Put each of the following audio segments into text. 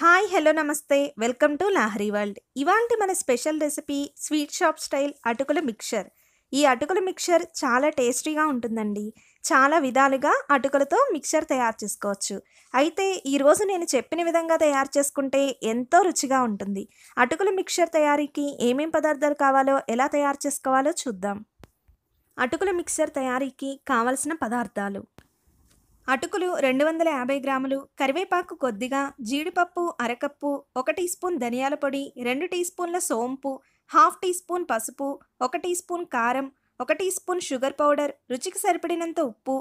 hi hello నమస్తే welcome to Lahari world ఇవాళ మన special recipe sweet shop style అటుకుల మిక్చర్ ఈ అటుకుల మిక్చర్ చాలా టేస్టీగా ఉంటుందండి చాలా విధాలుగా అటుకులతో మిక్చర్ తయారు చేసుకోవచ్చు అయితే ఈరోజు నేను చెప్పిన విధంగా తయారు చేసుకుంటే ఎంతో రుచిగా ఉంటుంది అటుకుల మిక్చర్ తయారీకి ఏమేం పదార్థాలు కావాలో ఎలా తయారు చేసుకోవాలో చూద్దాం అటుకుల మిక్సర్ తయారీకి కావలసిన పదార్థాలు అటుకులు రెండు వందల యాభై గ్రాములు కరివేపాకు కొద్దిగా జీడిపప్పు అరకప్పు ఒక టీ స్పూన్ ధనియాల పొడి రెండు టీ స్పూన్ల సోంపు హాఫ్ టీ స్పూన్ పసుపు ఒక టీ స్పూన్ కారం ఒక టీ స్పూన్ షుగర్ పౌడర్ రుచికి సరిపడినంత ఉప్పు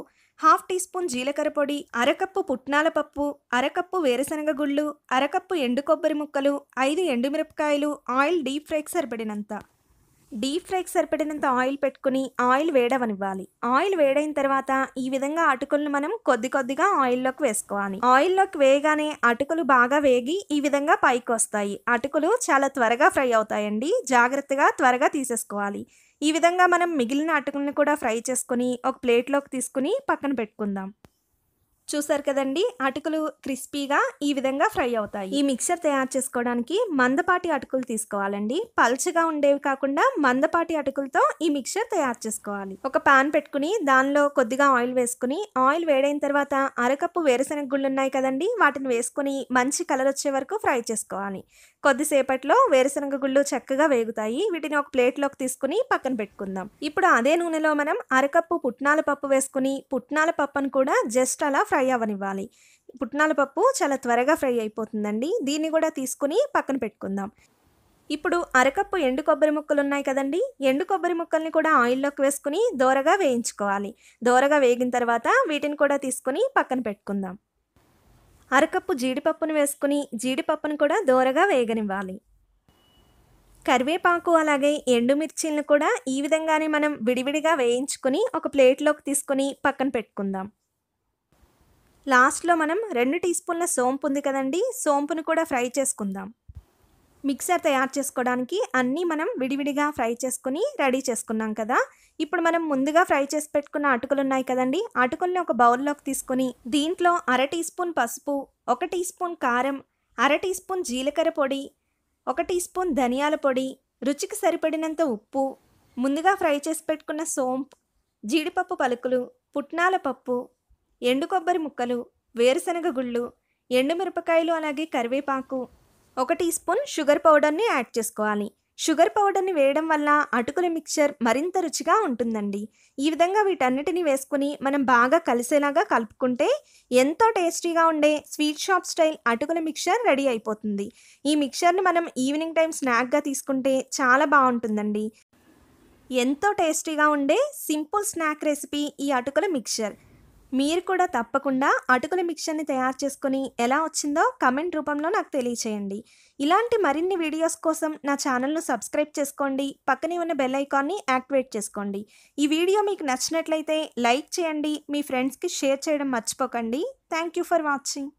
హాఫ్ టీ స్పూన్ జీలకర్ర పొడి అరకప్పు పుట్నాల పప్పు అరకప్పు వేరుశనగ గుళ్ళు అరకప్పు ఎండు కొబ్బరి ముక్కలు ఐదు ఎండుమిరపకాయలు ఆయిల్ డీప్ ఫ్రైకి సరిపడినంత డీప్ ఫ్రైకి సరిపడినంత ఆయిల్ పెట్టుకుని ఆయిల్ వేడవనివ్వాలి ఆయిల్ వేడైన తర్వాత ఈ విధంగా అటుకులను మనం కొద్ది కొద్దిగా ఆయిల్లోకి వేసుకోవాలి ఆయిల్లోకి వేయగానే అటుకులు బాగా వేగి ఈ విధంగా పైకి వస్తాయి అటుకులు చాలా త్వరగా ఫ్రై అవుతాయండి జాగ్రత్తగా త్వరగా తీసేసుకోవాలి ఈ విధంగా మనం మిగిలిన అటుకులను కూడా ఫ్రై చేసుకుని ఒక ప్లేట్లోకి తీసుకుని పక్కన పెట్టుకుందాం చూసారు కదండి అటుకులు క్రిస్పీగా ఈ విధంగా ఫ్రై అవుతాయి ఈ మిక్సర్ తయారు చేసుకోవడానికి మందపాటి అటుకులు తీసుకోవాలండి పల్చగా ఉండేవి కాకుండా మందపాటి అటుకులతో ఈ మిక్సర్ తయారు చేసుకోవాలి ఒక పాన్ పెట్టుకుని దానిలో కొద్దిగా ఆయిల్ వేసుకుని ఆయిల్ వేడైన తర్వాత అరకప్పు వేరుశనగ గుళ్ళు ఉన్నాయి కదండి వాటిని వేసుకుని మంచి కలర్ వచ్చే వరకు ఫ్రై చేసుకోవాలి కొద్దిసేపట్లో వేరుశనగ గుళ్ళు చక్కగా వేగుతాయి వీటిని ఒక ప్లేట్లోకి తీసుకుని పక్కన పెట్టుకుందాం ఇప్పుడు అదే నూనెలో మనం అరకప్పు పుట్నాల పప్పు వేసుకుని పుట్నాల పప్పును కూడా జస్ట్ అలా ఫ్రై ఫ్రై అవనివ్వాలి పుట్నాల పప్పు చాలా త్వరగా ఫ్రై అయిపోతుందండి దీన్ని కూడా తీసుకుని పక్కన పెట్టుకుందాం ఇప్పుడు అరకప్పు ఎండు కొబ్బరి ముక్కలు ఉన్నాయి కదండి ఎండు కొబ్బరి ముక్కల్ని కూడా ఆయిల్లోకి వేసుకుని దోరగా వేయించుకోవాలి దోరగా వేగిన తర్వాత వీటిని కూడా తీసుకుని పక్కన పెట్టుకుందాం అరకప్పు జీడిపప్పును వేసుకుని జీడిపప్పును కూడా దోరగా వేగనివ్వాలి కరివేపాకు అలాగే ఎండుమిర్చిలను కూడా ఈ విధంగానే మనం విడివిడిగా వేయించుకుని ఒక ప్లేట్లోకి తీసుకుని పక్కన పెట్టుకుందాం లాస్ట్లో మనం రెండు టీ స్పూన్ల సోంపు ఉంది కదండి సోంపును కూడా ఫ్రై చేసుకుందాం మిక్సర్ తయారు చేసుకోవడానికి అన్నీ మనం విడివిడిగా ఫ్రై చేసుకుని రెడీ చేసుకున్నాం కదా ఇప్పుడు మనం ముందుగా ఫ్రై చేసి పెట్టుకున్న అటుకులు ఉన్నాయి కదండి అటుకుల్ని ఒక బౌల్లోకి తీసుకుని దీంట్లో అర టీ స్పూన్ పసుపు ఒక టీ స్పూన్ కారం అర టీ స్పూన్ జీలకర్ర పొడి ఒక టీ స్పూన్ ధనియాల పొడి రుచికి సరిపడినంత ఉప్పు ముందుగా ఫ్రై చేసి పెట్టుకున్న సోంపు జీడిపప్పు పలుకులు పుట్నాల పప్పు ఎండు కొబ్బరి ముక్కలు వేరుశనగ గుళ్ళు ఎండుమిరపకాయలు అలాగే కరివేపాకు ఒక టీ స్పూన్ షుగర్ పౌడర్ని యాడ్ చేసుకోవాలి షుగర్ పౌడర్ని వేయడం వల్ల అటుకుల మిక్చర్ మరింత రుచిగా ఉంటుందండి ఈ విధంగా వీటన్నిటిని వేసుకుని మనం బాగా కలిసేలాగా కలుపుకుంటే ఎంతో టేస్టీగా ఉండే స్వీట్ షాప్ స్టైల్ అటుకుల మిక్చర్ రెడీ అయిపోతుంది ఈ మిక్చర్ని మనం ఈవినింగ్ టైం స్నాక్గా తీసుకుంటే చాలా బాగుంటుందండి ఎంతో టేస్టీగా ఉండే సింపుల్ స్నాక్ రెసిపీ ఈ అటుకుల మిక్చర్ మీరు కూడా తప్పకుండా అటుకుల మిక్చర్ని తయారు చేసుకుని ఎలా వచ్చిందో కమెంట్ రూపంలో నాకు తెలియచేయండి ఇలాంటి మరిన్ని వీడియోస్ కోసం నా ఛానల్ను సబ్స్క్రైబ్ చేసుకోండి పక్కనే ఉన్న బెల్ ఐకాన్ని యాక్టివేట్ చేసుకోండి ఈ వీడియో మీకు నచ్చినట్లయితే లైక్ చేయండి మీ ఫ్రెండ్స్కి షేర్ చేయడం మర్చిపోకండి థ్యాంక్ యూ ఫర్ వాచింగ్